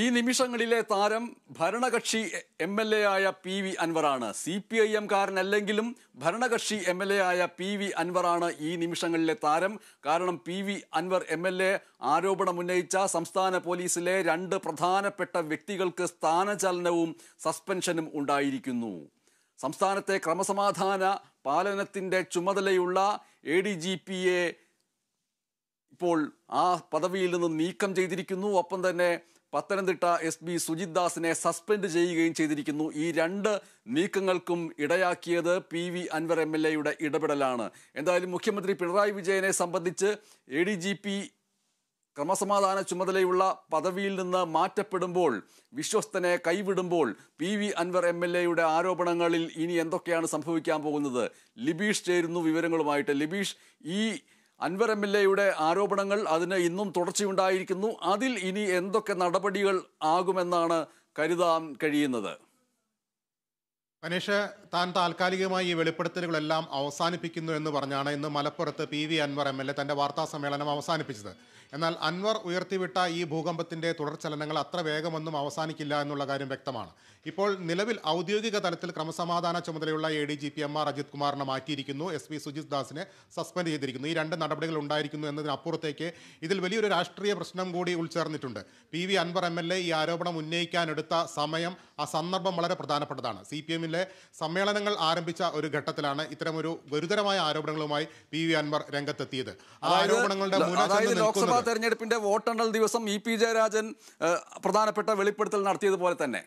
ഈ നിമിഷങ്ങളിലെ താരം ഭരണകക്ഷി എം എൽ എ ആയ പി വി അൻവറാണ് സി പി ഐ കാരനല്ലെങ്കിലും ഭരണകക്ഷി എം എൽ എ ആയ പി വി അൻവറാണ് ഈ നിമിഷങ്ങളിലെ താരം കാരണം P V Anvar M L A ഉന്നയിച്ച സംസ്ഥാന പോലീസിലെ രണ്ട് പ്രധാനപ്പെട്ട വ്യക്തികൾക്ക് സ്ഥാനചലനവും സസ്പെൻഷനും ഉണ്ടായിരിക്കുന്നു സംസ്ഥാനത്തെ ക്രമസമാധാന പാലനത്തിൻ്റെ ചുമതലയുള്ള എ ഡി ജി എ ഇപ്പോൾ ആ പദവിയിൽ നിന്ന് നീക്കം ചെയ്തിരിക്കുന്നു ഒപ്പം തന്നെ പത്തനംതിട്ട എസ് പി സുജിത് ദാസിനെ സസ്പെൻഡ് ചെയ്യുകയും ചെയ്തിരിക്കുന്നു ഈ രണ്ട് നീക്കങ്ങൾക്കും ഇടയാക്കിയത് P V Anvar M L എയുടെ ഇടപെടലാണ് എന്തായാലും മുഖ്യമന്ത്രി പിണറായി വിജയനെ സംബന്ധിച്ച് എ ഡി ജി പി ക്രമസമാധാന ചുമതലയുള്ള പദവിയിൽ നിന്ന് മാറ്റപ്പെടുമ്പോൾ വിശ്വസ്തനെ കൈവിടുമ്പോൾ P V Anvar M L എയുടെ ആരോപണങ്ങളിൽ ഇനി എന്തൊക്കെയാണ് സംഭവിക്കാൻ പോകുന്നത് ലിബീഷ് ചേരുന്നു വിവരങ്ങളുമായിട്ട് ലിബീഷ് ഈ അൻവർ എം എൽ എയുടെ ആരോപണങ്ങൾ അതിന് ഇന്നും തുടർച്ചയുണ്ടായിരിക്കുന്നു അതിൽ ഇനി എന്തൊക്കെ നടപടികൾ ആകുമെന്നാണ് കരുതാൻ കഴിയുന്നത് മനീഷ് താൻ താൽക്കാലികമായി ഈ വെളിപ്പെടുത്തലുകളെല്ലാം അവസാനിപ്പിക്കുന്നു എന്ന് പറഞ്ഞാണ് ഇന്ന് മലപ്പുറത്ത് P V Anvar M L A തൻ്റെ വാർത്താ സമ്മേളനം അവസാനിപ്പിച്ചത് എന്നാൽ അൻവർ ഉയർത്തിവിട്ട ഈ ഭൂകമ്പത്തിൻ്റെ തുടർചലനങ്ങൾ അത്ര വേഗമൊന്നും അവസാനിക്കില്ല എന്നുള്ള കാര്യം വ്യക്തമാണ് ഇപ്പോൾ നിലവിൽ ഔദ്യോഗിക തലത്തിൽ ക്രമസമാധാന ചുമതലയുള്ള A D G P M R Ajith കുമാറിനെ മാറ്റിയിരിക്കുന്നു എസ് പി സുജിത് ദാസിനെ സസ്പെൻഡ് ചെയ്തിരിക്കുന്നു ഈ രണ്ട് നടപടികൾ ഉണ്ടായിരിക്കുന്നു എന്നതിനപ്പുറത്തേക്ക് ഇതിൽ വലിയൊരു രാഷ്ട്രീയ പ്രശ്നം കൂടി ഉൾച്ചേർന്നിട്ടുണ്ട് P V Anvar M L A ഈ ആരോപണം ഉന്നയിക്കാനെടുത്ത സമയം ആ സന്ദർഭം വളരെ പ്രധാനപ്പെട്ടതാണ് സി പി എമ്മിൽ യൂണിയനിലെ സമ്മേളനങ്ങൾ ആരംഭിച്ച ഒരു ഘട്ടത്തിലാണ് ഇത്തരമൊരു ഗുരുതരമായ ആരോപണങ്ങളുമായി പി വി അൻവർ രംഗത്തെത്തിയത് ആരോപണങ്ങളുടെ ലോക്സഭാ തെരഞ്ഞെടുപ്പിന്റെ വോട്ടെണ്ണൽ ദിവസം ഇ പി ജയരാജൻ പ്രധാനപ്പെട്ട വെളിപ്പെടുത്തൽ നടത്തിയതുപോലെ തന്നെ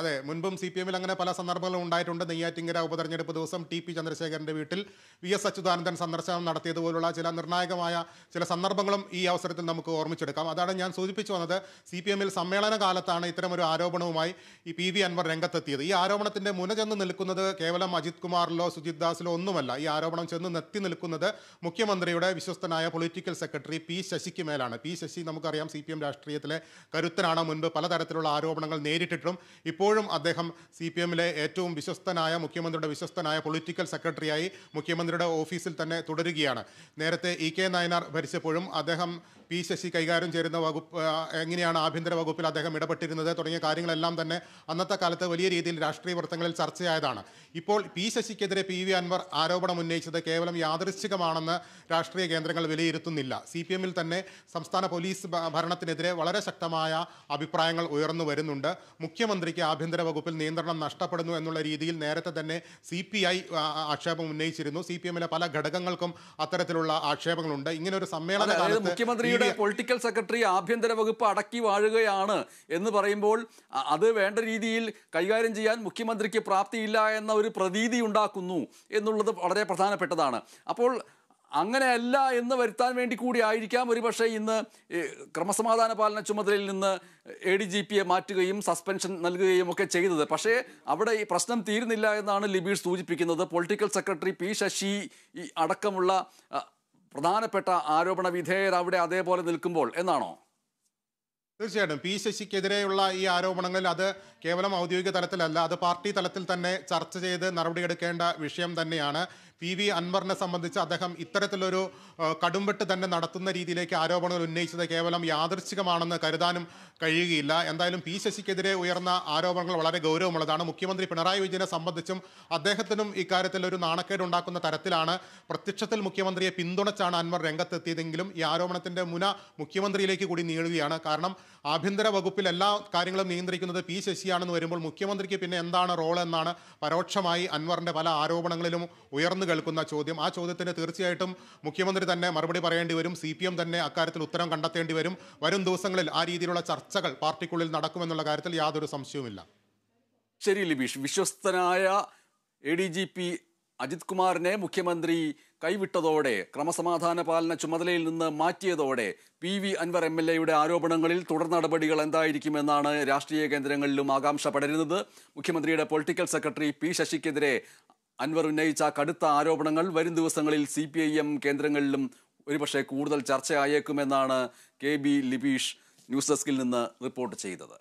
അതെ മുൻപും സി പി എമ്മിൽ അങ്ങനെ പല സന്ദർഭങ്ങളും ഉണ്ടായിട്ടുണ്ട് നെയ്യാറ്റിങ്കര ഉപതെരഞ്ഞെടുപ്പ് ദിവസം ടി പി ചന്ദ്രശേഖരന്റെ വീട്ടിൽ വി എസ് അച്യുതാനന്ദൻ സന്ദർശനം നടത്തിയതുപോലുള്ള ചില നിർണായകമായ ചില സന്ദർഭങ്ങളും ഈ അവസരത്തിൽ നമുക്ക് ഓർമ്മിച്ചെടുക്കാം അതാണ് ഞാൻ സൂചിപ്പിച്ചു വന്നത് സി പി എമ്മിൽ സമ്മേളന കാലത്താണ് ഇത്തരമൊരു ആരോപണവുമായി ഈ പി വി അൻവർ രംഗത്തെത്തിയത് ഈ ആരോപണത്തിന്റെ മുന ചെന്ന് നിൽക്കുന്നത് കേവലം അജിത് കുമാറിലോ സുജിത് ദാസിലോ ഒന്നുമല്ല ഈ ആരോപണം ചെന്ന് നെത്തി നിൽക്കുന്നത് മുഖ്യമന്ത്രിയുടെ വിശ്വസ്തനായ പൊളിറ്റിക്കൽ സെക്രട്ടറി പി ശശിക്ക് മേലാണ് പി ശശി നമുക്കറിയാം സി പി എം രാഷ്ട്രീയത്തിലെ കരുത്തനാണ് മുൻപ് പലതരത്തിലുള്ള ആരോപണങ്ങൾ നേരിട്ടിട്ടും ഇപ്പോഴും അദ്ദേഹം സി പി എമ്മിലെ ഏറ്റവും വിശ്വസ്തനായ മുഖ്യമന്ത്രിയുടെ വിശ്വസ്തനായ പൊളിറ്റിക്കൽ സെക്രട്ടറിയായി മുഖ്യമന്ത്രിയുടെ ഓഫീസിൽ തന്നെ തുടരുകയാണ് നേരത്തെ ഇ കെ നായനാർ ഭരിച്ചപ്പോഴും അദ്ദേഹം പി ശശി കൈകാര്യം ചെയ്യുന്ന വകുപ്പ് എങ്ങനെയാണ് ആഭ്യന്തര വകുപ്പിൽ അദ്ദേഹം ഇടപെട്ടിരുന്നത് തുടങ്ങിയ കാര്യങ്ങളെല്ലാം തന്നെ അന്നത്തെ കാലത്ത് വലിയ രീതിയിൽ രാഷ്ട്രീയ വൃത്തങ്ങളിൽ ചർച്ചയായതാണ് ഇപ്പോൾ പി ശശിക്കെതിരെ പി വി അൻവർ ആരോപണം ഉന്നയിച്ചത് കേവലം യാദൃശ്ചികമാണെന്ന് രാഷ്ട്രീയ കേന്ദ്രങ്ങൾ വിലയിരുത്തുന്നില്ല സി പി എമ്മിൽ തന്നെ സംസ്ഥാന പോലീസ് ഭരണത്തിനെതിരെ വളരെ ശക്തമായ അഭിപ്രായങ്ങൾ ഉയർന്നു വരുന്നുണ്ട് മുഖ്യമന്ത്രിക്ക് ആഭ്യന്തര വകുപ്പിൽ നിയന്ത്രണം നഷ്ടപ്പെടുന്നു എന്നുള്ള രീതിയിൽ നേരത്തെ തന്നെ സി പി ഐ ആക്ഷേപം ഉന്നയിച്ചിരുന്നു സി പി എമ്മിലെ പല ഘടകങ്ങൾക്കും അത്തരത്തിലുള്ള ആക്ഷേപങ്ങളുണ്ട് ഇങ്ങനെ ഒരു സമ്മേളന മുഖ്യമന്ത്രിയുടെ പൊളിറ്റിക്കൽ സെക്രട്ടറി ആഭ്യന്തര വകുപ്പ് അടക്കി വാഴുകയാണ് എന്ന് പറയുമ്പോൾ അത് വേണ്ട രീതിയിൽ കൈകാര്യം ചെയ്യാൻ മുഖ്യമന്ത്രിക്ക് പ്രാപ്തിയില്ല എന്ന ഒരു പ്രതീതി ഉണ്ടാക്കുന്നു എന്നുള്ളത് വളരെ പ്രധാനപ്പെട്ടതാണ് അപ്പോൾ അങ്ങനെയല്ല എന്ന് വരുത്താൻ വേണ്ടി കൂടി ആയിരിക്കാം ഒരുപക്ഷെ ഇന്ന് ക്രമസമാധാന പാലന ചുമതലയിൽ നിന്ന് എ ഡി ജി പിയെ മാറ്റുകയും സസ്പെൻഷൻ നൽകുകയും ഒക്കെ ചെയ്തത് പക്ഷേ അവിടെ ഈ പ്രശ്നം തീരുന്നില്ല എന്നാണ് ലിബീഷ് സൂചിപ്പിക്കുന്നത് പൊളിറ്റിക്കൽ സെക്രട്ടറി പി ശശി അടക്കമുള്ള പ്രധാനപ്പെട്ട ആരോപണ വിധേയർ അവിടെ അതേപോലെ നിൽക്കുമ്പോൾ എന്നാണോ തീർച്ചയായിട്ടും പി ശശിക്കെതിരെയുള്ള ഈ ആരോപണങ്ങളിൽ അത് കേവലം ഔദ്യോഗിക തലത്തിലല്ല അത് പാർട്ടി തലത്തിൽ തന്നെ ചർച്ച ചെയ്ത് നടപടിയെടുക്കേണ്ട വിഷയം തന്നെയാണ് പി വി അൻവറിനെ സംബന്ധിച്ച് അദ്ദേഹം ഇത്തരത്തിലൊരു കടുംവെട്ട് തന്നെ നടത്തുന്ന രീതിയിലേക്ക് ആരോപണങ്ങൾ ഉന്നയിച്ചത് കേവലം യാദൃശ്ചികമാണെന്ന് കരുതാനും കഴിയുകയില്ല എന്തായാലും പി ശശിക്കെതിരെ ഉയർന്ന ആരോപണങ്ങൾ വളരെ ഗൗരവമുള്ളതാണ് മുഖ്യമന്ത്രി പിണറായി വിജയനെ സംബന്ധിച്ചും അദ്ദേഹത്തിനും ഇക്കാര്യത്തിൽ ഒരു നാണക്കേട് ഉണ്ടാക്കുന്ന തരത്തിലാണ് പ്രത്യക്ഷത്തിൽ മുഖ്യമന്ത്രിയെ പിന്തുണച്ചാണ് അൻവർ രംഗത്തെത്തിയതെങ്കിലും ഈ ആരോപണത്തിൻ്റെ മുന മുഖ്യമന്ത്രിയിലേക്ക് കൂടി നീളുകയാണ് കാരണം ആഭ്യന്തര വകുപ്പിൽ എല്ലാ കാര്യങ്ങളും നിയന്ത്രിക്കുന്നത് പി ശശിയാണെന്ന് വരുമ്പോൾ മുഖ്യമന്ത്രിക്ക് പിന്നെ എന്താണ് റോൾ എന്നാണ് പരോക്ഷമായി അൻവറിൻ്റെ പല ആരോപണങ്ങളിലും ഉയർന്നു കേൾക്കുന്ന ചോദ്യം ആ ചോദ്യത്തിന് തീർച്ചയായിട്ടും മുഖ്യമന്ത്രി തന്നെ മറുപടി പറയേണ്ടി വരും സി പി എം തന്നെ അക്കാര്യത്തിൽ ഉത്തരം കണ്ടെത്തേണ്ടി വരും വരും ദിവസങ്ങളിൽ ആ രീതിയിലുള്ള ചർച്ചകൾ പാർട്ടിക്കുള്ളിൽ നടക്കുമെന്നുള്ള കാര്യത്തിൽ യാതൊരു സംശയവുമില്ല ശരി ലിബീഷ് വിശ്വസ്തനായ A D G P Ajith കുമാറിനെ മുഖ്യമന്ത്രി കൈവിട്ടതോടെ ക്രമസമാധാന പാലന ചുമതലയിൽ നിന്ന് മാറ്റിയതോടെ P V Anvar M L എയുടെ ആരോപണങ്ങളിൽ തുടർ നടപടികൾ എന്തായിരിക്കുമെന്നാണ് രാഷ്ട്രീയ കേന്ദ്രങ്ങളിലും ആകാംക്ഷ പടരുന്നത് മുഖ്യമന്ത്രിയുടെ പൊളിറ്റിക്കൽ സെക്രട്ടറി പി ശശിക്കെതിരെ അൻവർ ഉന്നയിച്ച കടുത്ത ആരോപണങ്ങൾ വരും ദിവസങ്ങളിൽ സി പി ഐ എം കേന്ദ്രങ്ങളിലും ഒരുപക്ഷെ കൂടുതൽ ചർച്ചയായേക്കുമെന്നാണ് കെ ബി ലിബീഷ് ന്യൂസ് ഡെസ്കിൽ നിന്ന് റിപ്പോർട്ട് ചെയ്തത്